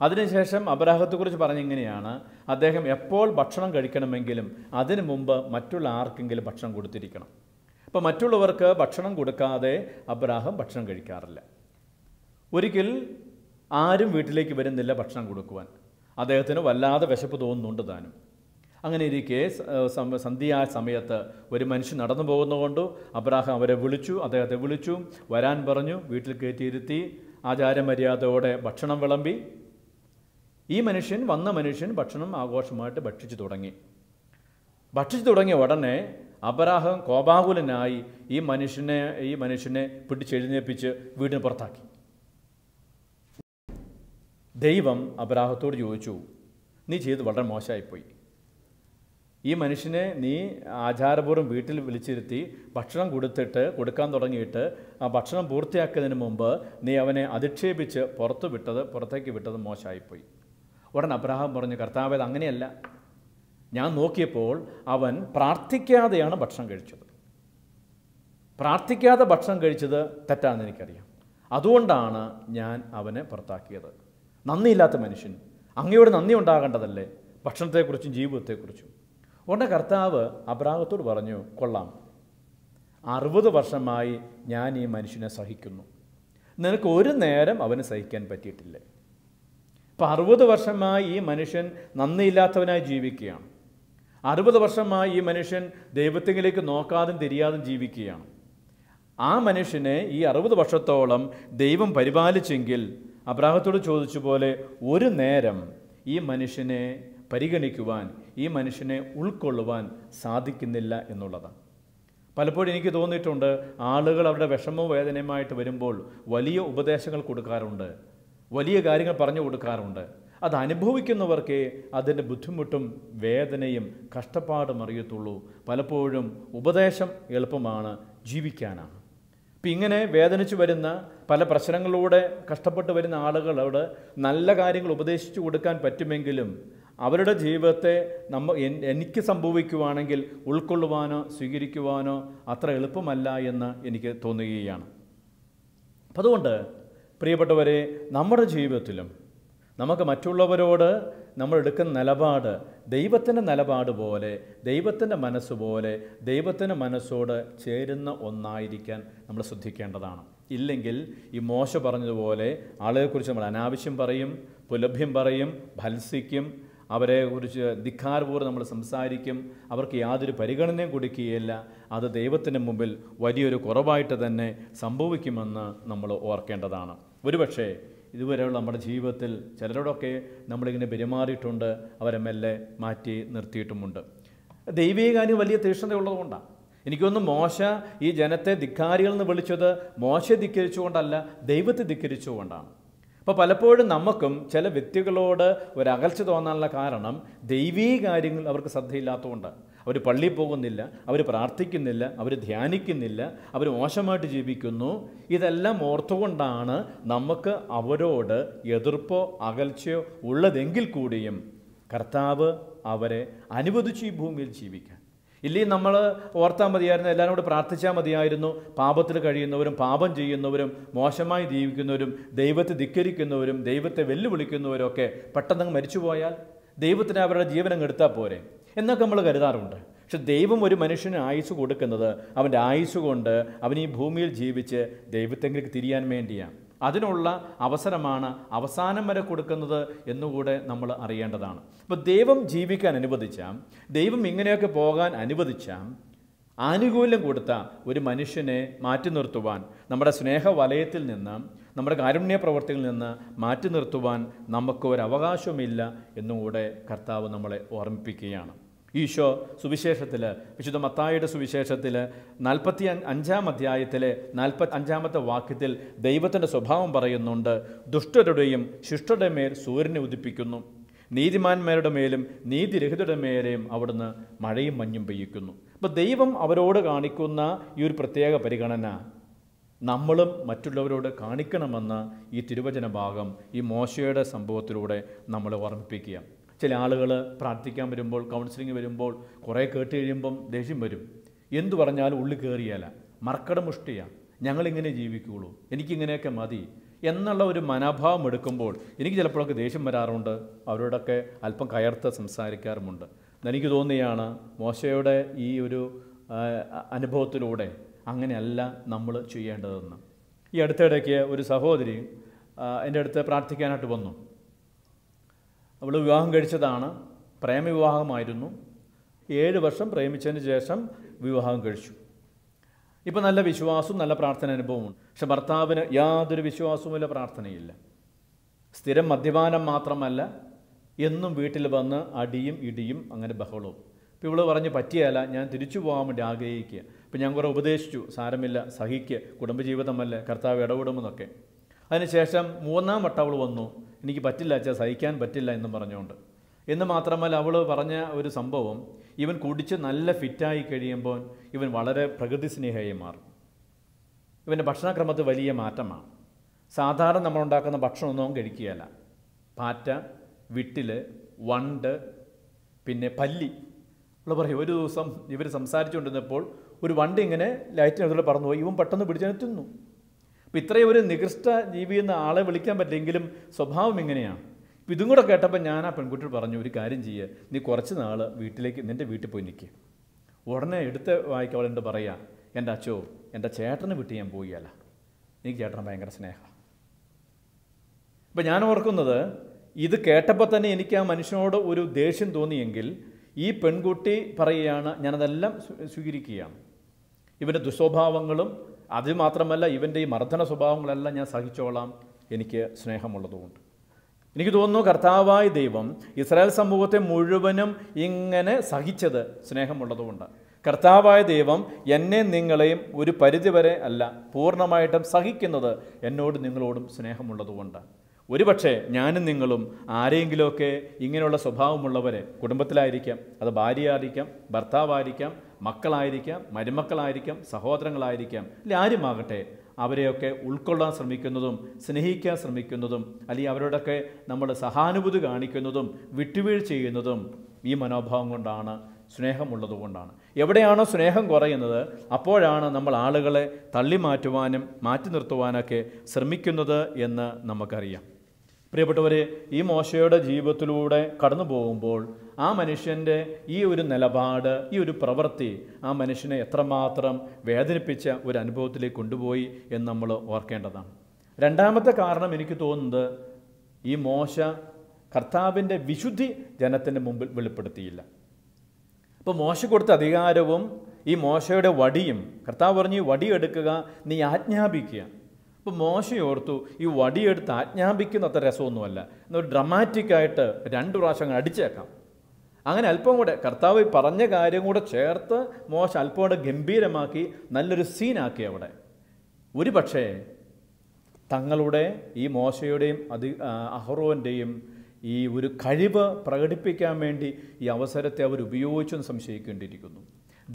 അതിനുശേഷം അബ്രാഹത്തെക്കുറിച്ച് പറഞ്ഞിങ്ങനെയാണ് അദ്ദേഹം എപ്പോൾ ഭക്ഷണം കഴിക്കണമെങ്കിലും അതിനു മുമ്പ് മറ്റുള്ള ആർക്കെങ്കിലും ഭക്ഷണം കൊടുത്തിരിക്കണം അപ്പോൾ മറ്റുള്ളവർക്ക് ഭക്ഷണം കൊടുക്കാതെ അബ്രാഹം ഭക്ഷണം കഴിക്കാറില്ല ഒരിക്കൽ ആരും വീട്ടിലേക്ക് വരുന്നില്ല ഭക്ഷണം കൊടുക്കുവാൻ അദ്ദേഹത്തിന് വല്ലാതെ വിശപ്പ് തോന്നുന്നുണ്ട് താനും അങ്ങനെ ഇരിക്കെ സന്ധ്യ സമയത്ത് ഒരു മനുഷ്യൻ നടന്നു പോകുന്നതുകൊണ്ട് അബ്രാഹാം അവരെ വിളിച്ചു അദ്ദേഹത്തെ വിളിച്ചു വരാൻ പറഞ്ഞു വീട്ടിൽ കയറ്റിയിരുത്തി ആചാരമര്യാദയോടെ ഭക്ഷണം വിളമ്പി ഈ മനുഷ്യൻ വന്ന മനുഷ്യൻ ഭക്ഷണം ആഘോഷമായിട്ട് ഭക്ഷിച്ചു തുടങ്ങി ഭക്ഷിച്ചു തുടങ്ങിയ ഉടനെ അബ്രാഹം കോപാകുലനായി ഈ മനുഷ്യനെ ഈ മനുഷ്യനെ പിടിച്ചെഴുന്നേപ്പിച്ച് വീടിന് പുറത്താക്കി ദൈവം അബ്രാഹത്തോട് ചോദിച്ചു നീ ചെയ്ത് വളരെ മോശമായിപ്പോയി ഈ മനുഷ്യനെ നീ ആചാരപൂർവ്വം വീട്ടിൽ വിളിച്ചിരുത്തി ഭക്ഷണം കൊടുത്തിട്ട് കൊടുക്കാൻ തുടങ്ങിയിട്ട് ആ ഭക്ഷണം പൂർത്തിയാക്കുന്നതിന് മുമ്പ് നീ അവനെ അധിക്ഷേപിച്ച് പുറത്തു വിട്ടത് പുറത്തേക്ക് വിട്ടത് മോശമായിപ്പോയി ഉടൻ അബ്രഹാം പറഞ്ഞു കർത്താവേത് അങ്ങനെയല്ല ഞാൻ നോക്കിയപ്പോൾ അവൻ പ്രാർത്ഥിക്കാതെയാണ് ഭക്ഷണം കഴിച്ചത് പ്രാർത്ഥിക്കാതെ ഭക്ഷണം കഴിച്ചത് തെറ്റാണെന്ന് എനിക്കറിയാം അതുകൊണ്ടാണ് ഞാൻ അവനെ പുറത്താക്കിയത് നന്ദിയില്ലാത്ത മനുഷ്യൻ അങ്ങയോട് നന്ദി ഉണ്ടാകേണ്ടതല്ലേ ഭക്ഷണത്തെക്കുറിച്ചും ജീവിതത്തെക്കുറിച്ചും ഉടനെ കർത്താവ് അബ്രാഹത്തോട് പറഞ്ഞു കൊള്ളാം അറുപത് വർഷമായി ഞാൻ ഈ മനുഷ്യനെ സഹിക്കുന്നു നിനക്ക് ഒരു നേരം അവന് സഹിക്കാൻ പറ്റിയിട്ടില്ല ഇപ്പം അറുപത് വർഷമായി ഈ മനുഷ്യൻ നന്ദിയില്ലാത്തവനായി ജീവിക്കുകയാണ് അറുപത് വർഷമായി ഈ മനുഷ്യൻ ദൈവത്തിങ്കിലേക്ക് നോക്കാതും തിരിയാതും ജീവിക്കുകയാണ് ആ മനുഷ്യനെ ഈ അറുപത് വർഷത്തോളം ദൈവം പരിപാലിച്ചെങ്കിൽ അബ്രാഹത്തോട് ചോദിച്ചു പോലെ ഒരു നേരം ഈ മനുഷ്യനെ പരിഗണിക്കുവാൻ ഈ മനുഷ്യനെ ഉൾക്കൊള്ളുവാൻ സാധിക്കുന്നില്ല എന്നുള്ളതാണ് പലപ്പോഴും എനിക്ക് തോന്നിയിട്ടുണ്ട് ആളുകൾ അവരുടെ വിഷമവും വേദനയുമായിട്ട് വരുമ്പോൾ വലിയ ഉപദേശങ്ങൾ കൊടുക്കാറുണ്ട് വലിയ കാര്യങ്ങൾ പറഞ്ഞു കൊടുക്കാറുണ്ട് അത് അനുഭവിക്കുന്നവർക്ക് അതിൻ്റെ ബുദ്ധിമുട്ടും വേദനയും കഷ്ടപ്പാടും അറിയത്തുള്ളൂ പലപ്പോഴും ഉപദേശം എളുപ്പമാണ് ജീവിക്കാനാണ് ഇപ്പം ഇങ്ങനെ വേദനിച്ചു വരുന്ന പല പ്രശ്നങ്ങളിലൂടെ കഷ്ടപ്പെട്ട് വരുന്ന ആളുകളോട് നല്ല കാര്യങ്ങൾ ഉപദേശിച്ചു കൊടുക്കാൻ പറ്റുമെങ്കിലും അവരുടെ ജീവിതത്തെ നമ്മ എനിക്ക് സംഭവിക്കുവാണെങ്കിൽ ഉൾക്കൊള്ളുവാനോ സ്വീകരിക്കുവാനോ അത്ര എളുപ്പമല്ല എന്ന് എനിക്ക് തോന്നുകയാണ് അപ്പം അതുകൊണ്ട് പ്രിയപ്പെട്ടവരെ നമ്മുടെ ജീവിതത്തിലും നമുക്ക് മറ്റുള്ളവരോട് നമ്മൾ എടുക്കുന്ന നിലപാട് ദൈവത്തിൻ്റെ നിലപാട് പോലെ ദൈവത്തിൻ്റെ മനസ്സ് പോലെ ദൈവത്തിൻ്റെ മനസ്സോട് ചേരുന്ന ഒന്നായിരിക്കാൻ നമ്മൾ ശ്രദ്ധിക്കേണ്ടതാണ് ഇല്ലെങ്കിൽ ഈ മോശ പറഞ്ഞതുപോലെ ആളുകളെക്കുറിച്ച് നമ്മൾ അനാവശ്യം പറയും പുലഭ്യം പറയും ഭത്സിക്കും അവരെ കുറിച്ച് ധിക്കാർപൂർവ്വം നമ്മൾ സംസാരിക്കും അവർക്ക് യാതൊരു പരിഗണനയും കൊടുക്കുകയില്ല അത് ദൈവത്തിന് മുമ്പിൽ വലിയൊരു കുറവായിട്ട് തന്നെ സംഭവിക്കുമെന്ന് നമ്മൾ ഓർക്കേണ്ടതാണ് ഒരുപക്ഷേ ഇതുവരെയുള്ള നമ്മുടെ ജീവിതത്തിൽ ചിലരോടൊക്കെ നമ്മളിങ്ങനെ പെരുമാറിയിട്ടുണ്ട് അവരെ മെല്ലെ മാറ്റി നിർത്തിയിട്ടുമുണ്ട് ദൈവീകാര്യം വലിയ തീഷ്ണതയുള്ളതുകൊണ്ടാണ് എനിക്കൊന്ന് മോശ ഈ ജനത്തെ ധിക്കാരികൾ എന്ന് വിളിച്ചത് മോശ ധിക്കരിച്ചുകൊണ്ടല്ല ദൈവത്തെ ധിക്കരിച്ചുകൊണ്ടാണ് അപ്പോൾ പലപ്പോഴും നമുക്കും ചില വ്യക്തികളോട് ഒരു അകൽച്ച തോന്നാനുള്ള കാരണം ദൈവീ കാര്യങ്ങൾ അവർക്ക് ശ്രദ്ധയില്ലാത്തതുകൊണ്ട് അവർ പള്ളിയിൽ പോകുന്നില്ല അവർ പ്രാർത്ഥിക്കുന്നില്ല അവർ ധ്യാനിക്കുന്നില്ല അവർ മോശമായിട്ട് ജീവിക്കുന്നു ഇതെല്ലാം ഓർത്തുകൊണ്ടാണ് നമുക്ക് അവരോട് എതിർപ്പോ അകൽച്ചയോ ഉള്ളതെങ്കിൽ കൂടിയും കർത്താവ് അവരെ അനുവദിച്ചു ഈ ഭൂമിയിൽ ജീവിക്കാൻ ഇല്ലേ നമ്മൾ ഓർത്താൽ മതിയായിരുന്നു എല്ലാവരും കൂടെ പ്രാർത്ഥിച്ചാൽ മതിയായിരുന്നു പാപത്തിൽ കഴിയുന്നവരും പാപം ചെയ്യുന്നവരും മോശമായി ജീവിക്കുന്നവരും ദൈവത്തെ ധിക്കരിക്കുന്നവരും ദൈവത്തെ വെല്ലുവിളിക്കുന്നവരും ഒക്കെ പെട്ടെന്ന് മരിച്ചു പോയാൽ ദൈവത്തിന് അവരുടെ ജീവനം എടുത്താൽ പോരെ എന്നൊക്കെ നമ്മൾ കരുതാറുണ്ട് പക്ഷെ ദൈവം ഒരു മനുഷ്യന് ആയുസ് കൊടുക്കുന്നത് അവൻ്റെ ആയുസ് കൊണ്ട് അവൻ ഈ ഭൂമിയിൽ ജീവിച്ച് ദൈവത്തെങ്കിലേക്ക് തിരിയാൻ വേണ്ടിയാണ് അതിനുള്ള അവസരമാണ് അവസാനം വരെ കൊടുക്കുന്നത് എന്നുകൂടെ നമ്മൾ അറിയേണ്ടതാണ് അപ്പോൾ ദൈവം ജീവിക്കാൻ അനുവദിച്ചാം ദൈവം ഇങ്ങനെയൊക്കെ പോകാൻ അനുവദിച്ചാം ആനുകൂല്യം കൊടുത്ത ഒരു മനുഷ്യനെ മാറ്റി നിർത്തുവാൻ നമ്മുടെ സ്നേഹവലയത്തിൽ നിന്ന് നമ്മുടെ കാരുണ്യ പ്രവർത്തികളിൽ നിന്ന് മാറ്റി നിർത്തുവാൻ നമുക്ക് ഒരു അവകാശമില്ല എന്നുകൂടെ കർത്താവ് നമ്മളെ ഓർമ്മിപ്പിക്കുകയാണ് ഈശോ സുവിശേഷത്തിൽ വിശുദ്ധ മത്തായുടെ സുവിശേഷത്തിൽ നാൽപ്പത്തി അഞ്ചാം അധ്യായത്തിലെ നാൽപ്പത്തി അഞ്ചാമത്തെ വാക്യത്തിൽ ദൈവത്തിൻ്റെ സ്വഭാവം പറയുന്നുണ്ട് ദുഷ്ടരുടെയും ശിഷ്ടരുടെ മേൽ സൂര്യനെ ഉദിപ്പിക്കുന്നു നീതിമാന്മാരുടെ മേലും നീതിരഹിതരുടെ മേലെയും അവിടുന്ന് മഴയും മഞ്ഞും പെയ്യിക്കുന്നു അപ്പോൾ ദൈവം അവരോട് കാണിക്കുന്ന ഈ ഒരു പ്രത്യേക പരിഗണന നമ്മളും മറ്റുള്ളവരോട് കാണിക്കണമെന്ന് ഈ തിരുവചന ഭാഗം ഈ മോശയുടെ സംഭവത്തിലൂടെ നമ്മളെ ഓർമ്മിപ്പിക്കുകയാണ് ചില ആളുകൾ പ്രാർത്ഥിക്കാൻ വരുമ്പോൾ കൗൺസിലിംഗ് വരുമ്പോൾ കുറേ കേട്ട് കഴിയുമ്പം ദേഷ്യം വരും എന്തു പറഞ്ഞാലും ഉള്ളിൽ കയറിയല്ല മറക്കട മുഷ്ടിയാണ് ഞങ്ങളിങ്ങനെ ജീവിക്കുകയുള്ളൂ എനിക്കിങ്ങനെയൊക്കെ മതി എന്നുള്ള ഒരു മനോഭാവം എടുക്കുമ്പോൾ എനിക്ക് ചിലപ്പോഴൊക്കെ ദേഷ്യം വരാറുണ്ട് അവരോടൊക്കെ അല്പം കയർത്ത് സംസാരിക്കാറുമുണ്ട് എനിക്ക് തോന്നിയാണ് മോശയുടെ ഈ ഒരു അനുഭവത്തിലൂടെ അങ്ങനെയല്ല നമ്മൾ ചെയ്യേണ്ടതെന്ന് ഈ അടുത്തിടയ്ക്ക് ഒരു സഹോദരി എൻ്റെ അടുത്ത് പ്രാർത്ഥിക്കാനായിട്ട് വന്നു അവൾ വിവാഹം കഴിച്ചതാണ് പ്രേമവിവാഹമായിരുന്നു ഏഴ് വർഷം പ്രേമിച്ചതിന് ശേഷം വിവാഹം കഴിച്ചു ഇപ്പം നല്ല വിശ്വാസവും നല്ല പ്രാർത്ഥന അനുഭവമുണ്ട് പക്ഷെ ഭർത്താവിന് യാതൊരു വിശ്വാസവുമില്ല പ്രാർത്ഥനയില്ല സ്ഥിരം മദ്യപാനം മാത്രമല്ല എന്നും വീട്ടിൽ വന്ന് അടിയും ഇടിയും അങ്ങനെ ബഹളവും ഇപ്പം ഇവള് പറഞ്ഞ് പറ്റിയല്ല ഞാൻ തിരിച്ചു പോകാൻ വേണ്ടി ആഗ്രഹിക്കുക ഇപ്പം ഞാൻ കുറേ ഉപദേശിച്ചു സാരമില്ല സഹിക്കുക കുടുംബജീവിതമല്ല കർത്താവ് ഇടപെടുമെന്നൊക്കെ അതിനുശേഷം മൂന്നാം വട്ടം അവൾ വന്നു എനിക്ക് പറ്റില്ല അച്ഛാ സഹിക്കാൻ പറ്റില്ല എന്നും പറഞ്ഞുകൊണ്ട് എന്ന് മാത്രമല്ല അവൾ പറഞ്ഞ ഒരു സംഭവം ഇവൻ കുടിച്ച് നല്ല ഫിറ്റായി കഴിയുമ്പോൾ ഇവൻ വളരെ പ്രകൃതി സ്നേഹമായി മാറും ഇവൻ്റെ ഭക്ഷണക്രമത്തിൽ വലിയ മാറ്റമാണ് സാധാരണ നമ്മളുണ്ടാക്കുന്ന ഭക്ഷണമൊന്നും കഴിക്കുകയല്ല പാറ്റ വിട്ടിൽ വണ്ട് പിന്നെ പല്ലി അവൾ പറയും ഒരു ദിവസം ഇവർ സംസാരിച്ചുകൊണ്ടിരുന്നപ്പോൾ ഒരു വണ്ടി ഇങ്ങനെ പറന്നു പറന്നുപോയി ഇവൻ പെട്ടെന്ന് പിടിച്ചതിനെ തിന്നു അപ്പോൾ ഇത്രയും ഒരു നികൃഷ്ട ജീവി എന്ന ആളെ വിളിക്കാൻ പറ്റില്ലെങ്കിലും സ്വഭാവം ഇങ്ങനെയാണ് അപ്പോൾ ഇതും കൂടെ കേട്ടപ്പോൾ ഞാൻ ആ പെൺകുട്ടി പറഞ്ഞു ഒരു കാര്യം ചെയ്യുക നീ കുറച്ച് നാൾ വീട്ടിലേക്ക് നിൻ്റെ വീട്ടിൽ പോയി നിൽക്കുക ഉടനെ എടുത്ത് വായിക്കവൾ എന്ത് പറയുക എൻ്റെ അച്ചോ എൻ്റെ ചേട്ടനെ വിട്ട് ഞാൻ പോവുകയല്ല എനിക്ക് ചേട്ടനെ ഭയങ്കര സ്നേഹമാണ് അപ്പം ഞാൻ ഓർക്കുന്നത് ഇത് കേട്ടപ്പോൾ തന്നെ എനിക്ക് ആ മനുഷ്യനോട് ഒരു ദേഷ്യം തോന്നിയെങ്കിൽ ഈ പെൺകുട്ടി പറയുകയാണ് ഞാനതെല്ലാം സ്വീകരിക്കുകയാണ് ഇവൻ്റെ ദുസ്വഭാവങ്ങളും അത് മാത്രമല്ല ഇവൻ്റെ ഈ മർദ്ദന സ്വഭാവങ്ങളെല്ലാം ഞാൻ സഹിച്ചോളാം എനിക്ക് സ്നേഹമുള്ളതുകൊണ്ട് എനിക്ക് തോന്നുന്നു കർത്താവായ ദൈവം ഇസ്രായേൽ സമൂഹത്തെ മുഴുവനും ഇങ്ങനെ സഹിച്ചത് സ്നേഹമുള്ളതുകൊണ്ടാണ് കർത്താവായ ദൈവം എന്നെ നിങ്ങളെയും ഒരു പരിധിവരെ അല്ല പൂർണ്ണമായിട്ടും സഹിക്കുന്നത് എന്നോട് നിങ്ങളോടും സ്നേഹമുള്ളതുകൊണ്ടാണ് ഒരുപക്ഷെ ഞാനും നിങ്ങളും ആരെങ്കിലുമൊക്കെ ഇങ്ങനെയുള്ള സ്വഭാവമുള്ളവരെ കുടുംബത്തിലായിരിക്കാം അത് ഭാര്യയായിരിക്കാം ഭർത്താവായിരിക്കാം മക്കളായിരിക്കാം മരുമക്കളായിരിക്കാം സഹോദരങ്ങളായിരിക്കാം അല്ലെ ആരുമാകട്ടെ അവരെയൊക്കെ ഉൾക്കൊള്ളാൻ ശ്രമിക്കുന്നതും സ്നേഹിക്കാൻ ശ്രമിക്കുന്നതും അല്ലെങ്കിൽ അവരോടൊക്കെ നമ്മൾ സഹാനുഭൂതി കാണിക്കുന്നതും വിട്ടുവീഴ്ച ചെയ്യുന്നതും ഈ മനോഭാവം കൊണ്ടാണ് സ്നേഹമുള്ളത് കൊണ്ടാണ് എവിടെയാണോ സ്നേഹം കുറയുന്നത് അപ്പോഴാണ് നമ്മൾ ആളുകളെ തള്ളി മാറ്റുവാനും മാറ്റി നിർത്തുവാനൊക്കെ ശ്രമിക്കുന്നത് എന്ന് നമുക്കറിയാം പ്രിയപ്പെട്ടവരെ ഈ മോശയുടെ ജീവിതത്തിലൂടെ കടന്നു പോകുമ്പോൾ ആ മനുഷ്യൻ്റെ ഈ ഒരു നിലപാട് ഈ ഒരു പ്രവൃത്തി ആ മനുഷ്യനെ എത്രമാത്രം വേദനിപ്പിച്ച ഒരു അനുഭവത്തിലേക്ക് കൊണ്ടുപോയി എന്ന് നമ്മൾ ഓർക്കേണ്ടതാണ് രണ്ടാമത്തെ കാരണം എനിക്ക് തോന്നുന്നത് ഈ മോശ കർത്താവിൻ്റെ വിശുദ്ധി ജനത്തിൻ്റെ മുമ്പിൽ വെളിപ്പെടുത്തിയില്ല അപ്പോൾ മോശ കൊടുത്ത അധികാരവും ഈ മോശയുടെ വടിയും കർത്താവ് പറഞ്ഞു വടി എടുക്കുക നീ ആജ്ഞാപിക്കുക അപ്പോൾ മോശയോർത്തു ഈ വടിയെടുത്ത് ആജ്ഞാപിക്കുന്ന അത്ര രസമൊന്നുമല്ല എന്നൊരു ഡ്രമാറ്റിക്കായിട്ട് രണ്ട് പ്രാവശ്യം അടിച്ചേക്കാം അങ്ങനെ അല്പം കൂടെ കർത്താവ് പറഞ്ഞ കാര്യം കൂടെ ചേർത്ത് മോശ അല്പം കൂടെ ഗംഭീരമാക്കി നല്ലൊരു സീനാക്കി അവിടെ ഒരു പക്ഷേ തങ്ങളുടെ ഈ മോശയുടെയും അതി അഹ്റോൻ്റെയും ഈ ഒരു കഴിവ് പ്രകടിപ്പിക്കാൻ വേണ്ടി ഈ അവസരത്തെ അവർ ഉപയോഗിച്ചെന്ന് സംശയിക്കേണ്ടിയിരിക്കുന്നു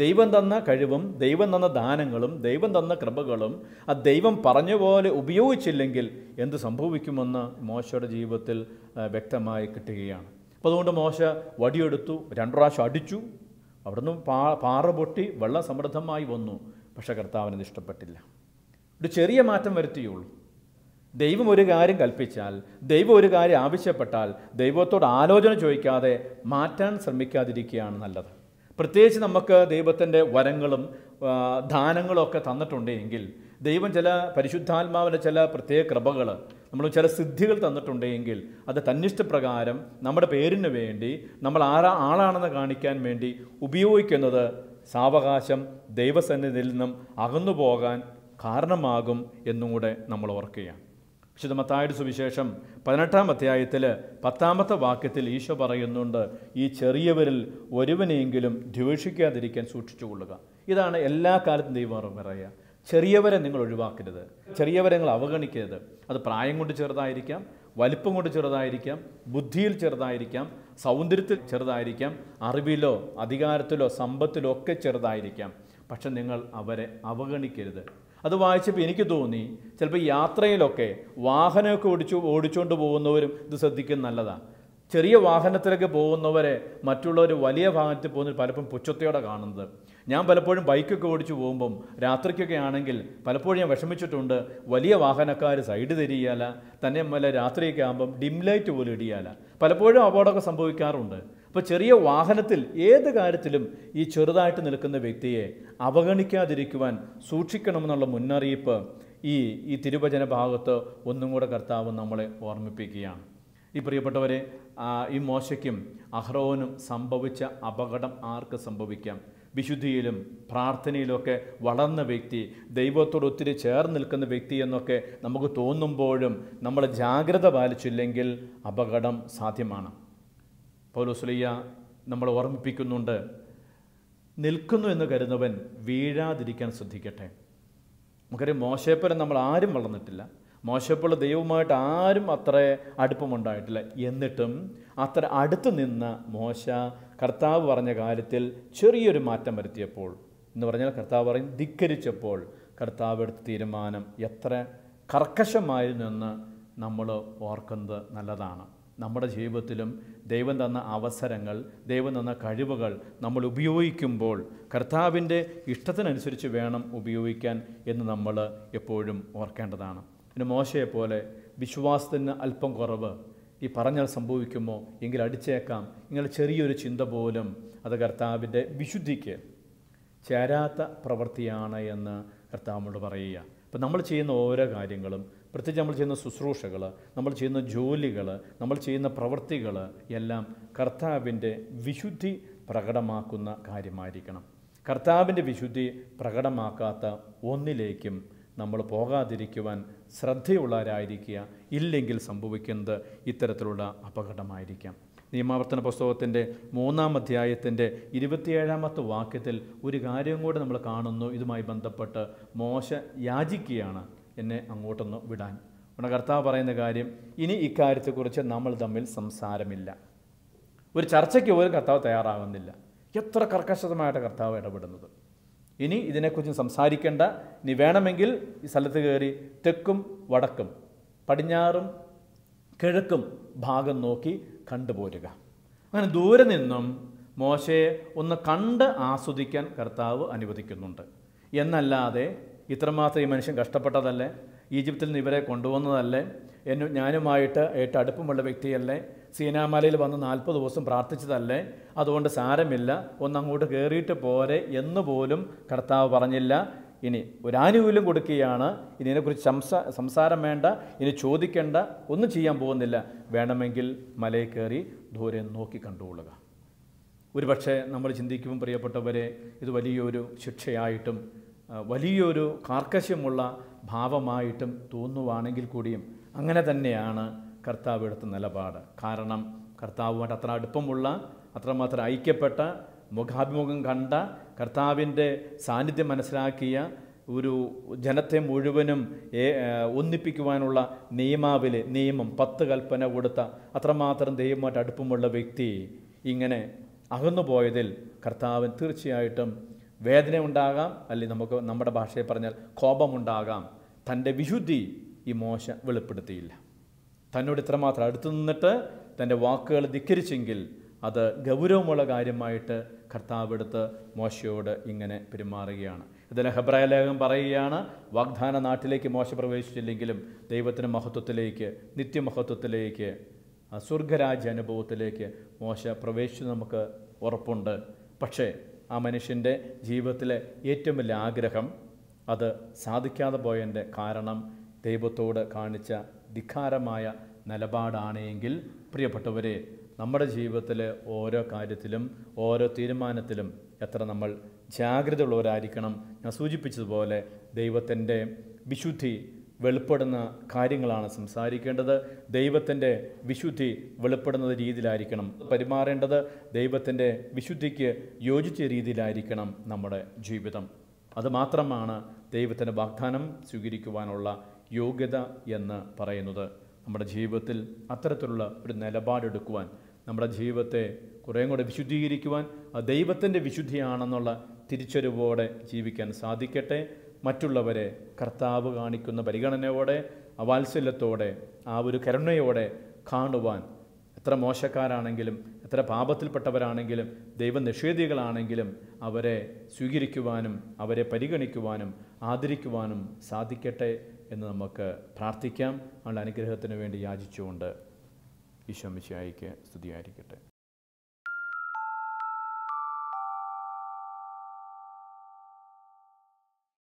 ദൈവം തന്ന കഴിവും ദൈവം തന്ന ദാനങ്ങളും ദൈവം തന്ന കൃപകളും ആ ദൈവം പറഞ്ഞ പോലെ ഉപയോഗിച്ചില്ലെങ്കിൽ എന്ത് സംഭവിക്കുമെന്ന് മോശയുടെ ജീവിതത്തിൽ വ്യക്തമായി കിട്ടുകയാണ് അപ്പോൾ അതുകൊണ്ട് മോശ വടിയെടുത്തു രണ്ടു പ്രാവശ്യം അടിച്ചു അവിടുന്ന് പാ പാറ പൊട്ടി വെള്ളം സമൃദ്ധമായി വന്നു പക്ഷെ കർത്താവിനത് ഇഷ്ടപ്പെട്ടില്ല ഒരു ചെറിയ മാറ്റം വരുത്തിയുള്ളൂ ദൈവം ഒരു കാര്യം കൽപ്പിച്ചാൽ ദൈവം ഒരു കാര്യം ആവശ്യപ്പെട്ടാൽ ദൈവത്തോട് ആലോചന ചോദിക്കാതെ മാറ്റാൻ ശ്രമിക്കാതിരിക്കുകയാണ് നല്ലത് പ്രത്യേകിച്ച് നമുക്ക് ദൈവത്തിൻ്റെ വരങ്ങളും ദാനങ്ങളും ഒക്കെ തന്നിട്ടുണ്ടെങ്കിൽ ദൈവം ചില പരിശുദ്ധാത്മാവിൻ്റെ ചില പ്രത്യേക കൃപകൾ നമ്മൾ ചില സിദ്ധികൾ തന്നിട്ടുണ്ടെങ്കിൽ അത് തന്നിഷ്ടപ്രകാരം നമ്മുടെ പേരിന് വേണ്ടി നമ്മൾ ആരാ ആളാണെന്ന് കാണിക്കാൻ വേണ്ടി ഉപയോഗിക്കുന്നത് സാവകാശം ദൈവസന്നിധിയിൽ നിന്നും അകന്നു പോകാൻ കാരണമാകും എന്നും കൂടെ നമ്മൾ ഓർക്കുകയാണ് വിശുദ്ധ മത്തായുടെ സുവിശേഷം പതിനെട്ടാം അധ്യായത്തിൽ പത്താമത്തെ വാക്യത്തിൽ ഈശോ പറയുന്നുണ്ട് ഈ ചെറിയവരിൽ ഒരുവനെയെങ്കിലും ദ്വേഷിക്കാതിരിക്കാൻ കൊള്ളുക ഇതാണ് എല്ലാ കാലത്തും ദൈവം പറയുക ചെറിയവരെ നിങ്ങൾ ഒഴിവാക്കരുത് ചെറിയവരെ നിങ്ങൾ അവഗണിക്കരുത് അത് പ്രായം കൊണ്ട് ചെറുതായിരിക്കാം വലിപ്പം കൊണ്ട് ചെറുതായിരിക്കാം ബുദ്ധിയിൽ ചെറുതായിരിക്കാം സൗന്ദര്യത്തിൽ ചെറുതായിരിക്കാം അറിവിലോ അധികാരത്തിലോ സമ്പത്തിലോ ഒക്കെ ചെറുതായിരിക്കാം പക്ഷെ നിങ്ങൾ അവരെ അവഗണിക്കരുത് അത് വായിച്ചപ്പോൾ എനിക്ക് തോന്നി ചിലപ്പോൾ യാത്രയിലൊക്കെ വാഹനമൊക്കെ ഓടിച്ചു ഓടിച്ചുകൊണ്ട് പോകുന്നവരും ഇത് ശ്രദ്ധിക്കുന്ന നല്ലതാണ് ചെറിയ വാഹനത്തിലൊക്കെ പോകുന്നവരെ മറ്റുള്ളവർ വലിയ വാഹനത്തിൽ പോകുന്നവർ പലപ്പോഴും പുച്ഛത്തോടെ കാണുന്നത് ഞാൻ പലപ്പോഴും ബൈക്കൊക്കെ ഓടിച്ചു പോകുമ്പം രാത്രിക്കൊക്കെ ആണെങ്കിൽ പലപ്പോഴും ഞാൻ വിഷമിച്ചിട്ടുണ്ട് വലിയ വാഹനക്കാർ സൈഡ് തിരിയാല തന്നെ വല്ല രാത്രിയൊക്കെ ആകുമ്പം ഡിം ലൈറ്റ് പോലും ഇടിയാല പലപ്പോഴും അപകടമൊക്കെ സംഭവിക്കാറുണ്ട് അപ്പോൾ ചെറിയ വാഹനത്തിൽ ഏത് കാര്യത്തിലും ഈ ചെറുതായിട്ട് നിൽക്കുന്ന വ്യക്തിയെ അവഗണിക്കാതിരിക്കുവാൻ സൂക്ഷിക്കണമെന്നുള്ള മുന്നറിയിപ്പ് ഈ ഈ തിരുവചന ഭാഗത്ത് ഒന്നും കൂടെ കർത്താവ് നമ്മളെ ഓർമ്മിപ്പിക്കുകയാണ് ഈ പ്രിയപ്പെട്ടവരെ ഈ മോശയ്ക്കും അഹ്റോനും സംഭവിച്ച അപകടം ആർക്ക് സംഭവിക്കാം വിശുദ്ധിയിലും പ്രാർത്ഥനയിലൊക്കെ വളർന്ന വ്യക്തി ദൈവത്തോട് ഒത്തിരി ചേർന്ന് നിൽക്കുന്ന വ്യക്തി എന്നൊക്കെ നമുക്ക് തോന്നുമ്പോഴും നമ്മൾ ജാഗ്രത പാലിച്ചില്ലെങ്കിൽ അപകടം സാധ്യമാണ് പൗലോസ്ലിയ നമ്മൾ ഓർമ്മിപ്പിക്കുന്നുണ്ട് നിൽക്കുന്നു എന്ന് കരുതുന്നവൻ വീഴാതിരിക്കാൻ ശ്രദ്ധിക്കട്ടെ നമുക്കറിയാം മോശപ്പുരം നമ്മൾ ആരും വളർന്നിട്ടില്ല മോശപ്പുള്ള ദൈവവുമായിട്ട് ആരും അത്ര അടുപ്പമുണ്ടായിട്ടില്ല എന്നിട്ടും അത്ര അടുത്ത് നിന്ന് മോശ കർത്താവ് പറഞ്ഞ കാര്യത്തിൽ ചെറിയൊരു മാറ്റം വരുത്തിയപ്പോൾ എന്ന് പറഞ്ഞാൽ കർത്താവ് പറയും ധിക്കരിച്ചപ്പോൾ കർത്താവ് എടുത്ത തീരുമാനം എത്ര കർക്കശമായിരുന്നെന്ന് നമ്മൾ ഓർക്കുന്നത് നല്ലതാണ് നമ്മുടെ ജീവിതത്തിലും ദൈവം തന്ന അവസരങ്ങൾ ദൈവം തന്ന കഴിവുകൾ നമ്മൾ ഉപയോഗിക്കുമ്പോൾ കർത്താവിൻ്റെ ഇഷ്ടത്തിനനുസരിച്ച് വേണം ഉപയോഗിക്കാൻ എന്ന് നമ്മൾ എപ്പോഴും ഓർക്കേണ്ടതാണ് പിന്നെ മോശയെപ്പോലെ വിശ്വാസത്തിന് അല്പം കുറവ് ഈ പറഞ്ഞാൽ സംഭവിക്കുമോ എങ്കിൽ അടിച്ചേക്കാം ഇങ്ങനെ ചെറിയൊരു ചിന്ത പോലും അത് കർത്താവിൻ്റെ വിശുദ്ധിക്ക് ചേരാത്ത പ്രവൃത്തിയാണ് എന്ന് കർത്താവിനോട് പറയുക അപ്പം നമ്മൾ ചെയ്യുന്ന ഓരോ കാര്യങ്ങളും പ്രത്യേകിച്ച് നമ്മൾ ചെയ്യുന്ന ശുശ്രൂഷകൾ നമ്മൾ ചെയ്യുന്ന ജോലികൾ നമ്മൾ ചെയ്യുന്ന പ്രവൃത്തികൾ എല്ലാം കർത്താവിൻ്റെ വിശുദ്ധി പ്രകടമാക്കുന്ന കാര്യമായിരിക്കണം കർത്താവിൻ്റെ വിശുദ്ധി പ്രകടമാക്കാത്ത ഒന്നിലേക്കും നമ്മൾ പോകാതിരിക്കുവാൻ ശ്രദ്ധയുള്ളവരായിരിക്കുക ഇല്ലെങ്കിൽ സംഭവിക്കുന്നത് ഇത്തരത്തിലുള്ള അപകടമായിരിക്കാം നിയമാവർത്തന പുസ്തകത്തിൻ്റെ മൂന്നാം അധ്യായത്തിൻ്റെ ഇരുപത്തിയേഴാമത്തെ വാക്യത്തിൽ ഒരു കാര്യം കൂടെ നമ്മൾ കാണുന്നു ഇതുമായി ബന്ധപ്പെട്ട് മോശ യാചിക്കുകയാണ് എന്നെ അങ്ങോട്ടൊന്ന് വിടാൻ നമ്മുടെ കർത്താവ് പറയുന്ന കാര്യം ഇനി ഇക്കാര്യത്തെക്കുറിച്ച് നമ്മൾ തമ്മിൽ സംസാരമില്ല ഒരു ചർച്ചയ്ക്ക് പോലും കർത്താവ് തയ്യാറാകുന്നില്ല എത്ര കർക്കശതമായിട്ട് കർത്താവ് ഇടപെടുന്നത് ഇനി ഇതിനെക്കുറിച്ച് സംസാരിക്കേണ്ട ഇനി വേണമെങ്കിൽ ഈ സ്ഥലത്ത് കയറി തെക്കും വടക്കും പടിഞ്ഞാറും കിഴക്കും ഭാഗം നോക്കി കണ്ടുപോരുക അങ്ങനെ ദൂരെ നിന്നും മോശയെ ഒന്ന് കണ്ട് ആസ്വദിക്കാൻ കർത്താവ് അനുവദിക്കുന്നുണ്ട് എന്നല്ലാതെ ഇത്രമാത്രം ഈ മനുഷ്യൻ കഷ്ടപ്പെട്ടതല്ലേ ഈജിപ്തിൽ നിന്ന് ഇവരെ കൊണ്ടുവന്നതല്ലേ എന്നും ഞാനുമായിട്ട് ഏറ്റവും അടുപ്പമുള്ള വ്യക്തിയല്ലേ സീനാമലയിൽ വന്ന് നാൽപ്പത് ദിവസം പ്രാർത്ഥിച്ചതല്ലേ അതുകൊണ്ട് സാരമില്ല ഒന്നങ്ങോട്ട് കയറിയിട്ട് പോരെ എന്ന് പോലും കർത്താവ് പറഞ്ഞില്ല ഇനി ഒരാനുകൂല്യം കൊടുക്കുകയാണ് ഇതിനെക്കുറിച്ച് സംസാ സംസാരം വേണ്ട ഇനി ചോദിക്കേണ്ട ഒന്നും ചെയ്യാൻ പോകുന്നില്ല വേണമെങ്കിൽ മലയിൽ കയറി ദൂരെ നോക്കി കണ്ടുകൊള്ളുക ഒരുപക്ഷെ നമ്മൾ ചിന്തിക്കുമ്പോൾ പ്രിയപ്പെട്ടവരെ ഇത് വലിയൊരു ശിക്ഷയായിട്ടും വലിയൊരു കാർക്കശ്യമുള്ള ഭാവമായിട്ടും തോന്നുവാണെങ്കിൽ കൂടിയും അങ്ങനെ തന്നെയാണ് കർത്താവ് എടുത്ത നിലപാട് കാരണം കർത്താവുമായിട്ട് അത്ര അടുപ്പമുള്ള അത്രമാത്രം ഐക്യപ്പെട്ട മുഖാഭിമുഖം കണ്ട കർത്താവിൻ്റെ സാന്നിധ്യം മനസ്സിലാക്കിയ ഒരു ജനത്തെ മുഴുവനും ഒന്നിപ്പിക്കുവാനുള്ള നിയമാവിൽ നിയമം പത്ത് കൽപ്പന കൊടുത്ത അത്രമാത്രം ദൈവമായിട്ട് അടുപ്പമുള്ള വ്യക്തി ഇങ്ങനെ അകന്നു പോയതിൽ കർത്താവൻ തീർച്ചയായിട്ടും വേദന ഉണ്ടാകാം അല്ലെങ്കിൽ നമുക്ക് നമ്മുടെ ഭാഷയിൽ പറഞ്ഞാൽ കോപമുണ്ടാകാം തൻ്റെ വിശുദ്ധി ഈ മോശ വെളിപ്പെടുത്തിയില്ല തന്നോട് ഇത്രമാത്രം അടുത്തു നിന്നിട്ട് തൻ്റെ വാക്കുകൾ ധിക്കരിച്ചെങ്കിൽ അത് ഗൗരവമുള്ള കാര്യമായിട്ട് കർത്താവ് എടുത്ത് മോശയോട് ഇങ്ങനെ പെരുമാറുകയാണ് ഇതിൽ ഹെബ്രായ ലേഖം പറയുകയാണ് വാഗ്ദാന നാട്ടിലേക്ക് മോശ പ്രവേശിച്ചില്ലെങ്കിലും ദൈവത്തിൻ്റെ മഹത്വത്തിലേക്ക് നിത്യമഹത്വത്തിലേക്ക് സ്വർഗരാജ്യ അനുഭവത്തിലേക്ക് മോശ പ്രവേശിച്ച് നമുക്ക് ഉറപ്പുണ്ട് പക്ഷേ ആ മനുഷ്യൻ്റെ ജീവിതത്തിലെ ഏറ്റവും വലിയ ആഗ്രഹം അത് സാധിക്കാതെ പോയതിൻ്റെ കാരണം ദൈവത്തോട് കാണിച്ച ധിക്കാരമായ നിലപാടാണ് എങ്കിൽ പ്രിയപ്പെട്ടവരെ നമ്മുടെ ജീവിതത്തിലെ ഓരോ കാര്യത്തിലും ഓരോ തീരുമാനത്തിലും എത്ര നമ്മൾ ജാഗ്രത ഉള്ളവരായിരിക്കണം ഞാൻ സൂചിപ്പിച്ചതുപോലെ ദൈവത്തിൻ്റെ വിശുദ്ധി വെളിപ്പെടുന്ന കാര്യങ്ങളാണ് സംസാരിക്കേണ്ടത് ദൈവത്തിൻ്റെ വിശുദ്ധി വെളിപ്പെടുന്ന രീതിയിലായിരിക്കണം പെരുമാറേണ്ടത് ദൈവത്തിൻ്റെ വിശുദ്ധിക്ക് യോജിച്ച രീതിയിലായിരിക്കണം നമ്മുടെ ജീവിതം അതുമാത്രമാണ് ദൈവത്തിൻ്റെ വാഗ്ദാനം സ്വീകരിക്കുവാനുള്ള യോഗ്യത എന്ന് പറയുന്നത് നമ്മുടെ ജീവിതത്തിൽ അത്തരത്തിലുള്ള ഒരു നിലപാടെടുക്കുവാൻ നമ്മുടെ ജീവിതത്തെ കുറേയും കൂടെ വിശുദ്ധീകരിക്കുവാൻ ആ ദൈവത്തിൻ്റെ വിശുദ്ധിയാണെന്നുള്ള തിരിച്ചറിവോടെ ജീവിക്കാൻ സാധിക്കട്ടെ മറ്റുള്ളവരെ കർത്താവ് കാണിക്കുന്ന പരിഗണനയോടെ വാത്സല്യത്തോടെ ആ ഒരു കരുണയോടെ കാണുവാൻ എത്ര മോശക്കാരാണെങ്കിലും എത്ര പാപത്തിൽപ്പെട്ടവരാണെങ്കിലും ദൈവനിഷേധികളാണെങ്കിലും അവരെ സ്വീകരിക്കുവാനും അവരെ പരിഗണിക്കുവാനും ആദരിക്കുവാനും സാധിക്കട്ടെ എന്ന് നമുക്ക് പ്രാർത്ഥിക്കാം അവളുടെ അനുഗ്രഹത്തിന് വേണ്ടി യാചിച്ചുകൊണ്ട് ഈശോ മിശിയായിക്ക് സ്തുതിയായിരിക്കട്ടെ